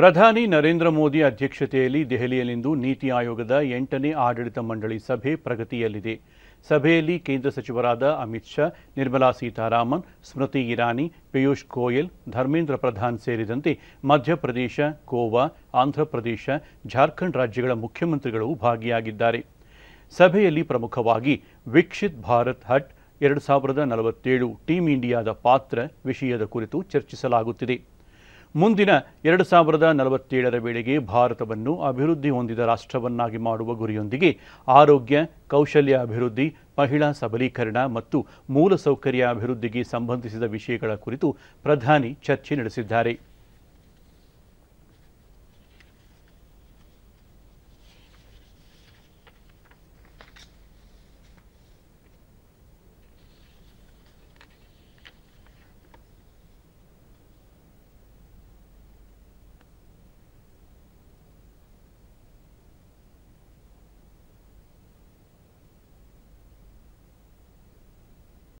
ಪ್ರಧಾನಿ ನರೇಂದ್ರ ಮೋದಿ ಅಧ್ಯಕ್ಷತೆಯಲ್ಲಿ ದೆಹಲಿಯಲ್ಲಿಂದು ನೀತಿ ಆಯೋಗದ ಎಂಟನೇ ಆಡಳಿತ ಮಂಡಳಿ ಸಭೆ ಪ್ರಗತಿಯಲ್ಲಿದೆ ಸಭೆಯಲ್ಲಿ ಕೇಂದ್ರ ಸಚಿವರಾದ ಅಮಿತ್ ಶಾ ನಿರ್ಮಲಾ ಸೀತಾರಾಮನ್ ಸ್ಮೃತಿ ಇರಾನಿ ಪಿಯೂಷ್ ಗೋಯಲ್ ಧರ್ಮೇಂದ್ರ ಪ್ರಧಾನ್ ಸೇರಿದಂತೆ ಮಧ್ಯಪ್ರದೇಶ ಗೋವಾ ಆಂಧ್ರಪ್ರದೇಶ ಜಾರ್ಖಂಡ್ ರಾಜ್ಯಗಳ ಮುಖ್ಯಮಂತ್ರಿಗಳು ಭಾಗಿಯಾಗಿದ್ದಾರೆ ಸಭೆಯಲ್ಲಿ ಪ್ರಮುಖವಾಗಿ ವಿಕ್ಷಿತ್ ಭಾರತ್ ಹಟ್ ಎರಡು ಸಾವಿರದ ನಲವತ್ತೇಳು ಟೀಂ ಇಂಡಿಯಾದ ಪಾತ್ರ ವಿಷಯದ ಕುರಿತು ಚರ್ಚಿಸಲಾಗುತ್ತಿದೆ ಮುಂದಿನ ಎರಡು ಸಾವಿರದ ನಲವತ್ತೇಳರ ವೇಳೆಗೆ ಭಾರತವನ್ನು ಅಭಿವೃದ್ಧಿ ಹೊಂದಿದ ರಾಷ್ಟ್ರವನ್ನಾಗಿ ಮಾಡುವ ಗುರಿಯೊಂದಿಗೆ ಆರೋಗ್ಯ ಕೌಶಲ್ಯ ಅಭಿವೃದ್ಧಿ ಮಹಿಳಾ ಸಬಲೀಕರಣ ಮತ್ತು ಮೂಲಸೌಕರ್ಯ ಅಭಿವೃದ್ಧಿಗೆ ಸಂಬಂಧಿಸಿದ ವಿಷಯಗಳ ಕುರಿತು ಪ್ರಧಾನಿ ಚರ್ಚೆ ನಡೆಸಿದ್ದಾರೆ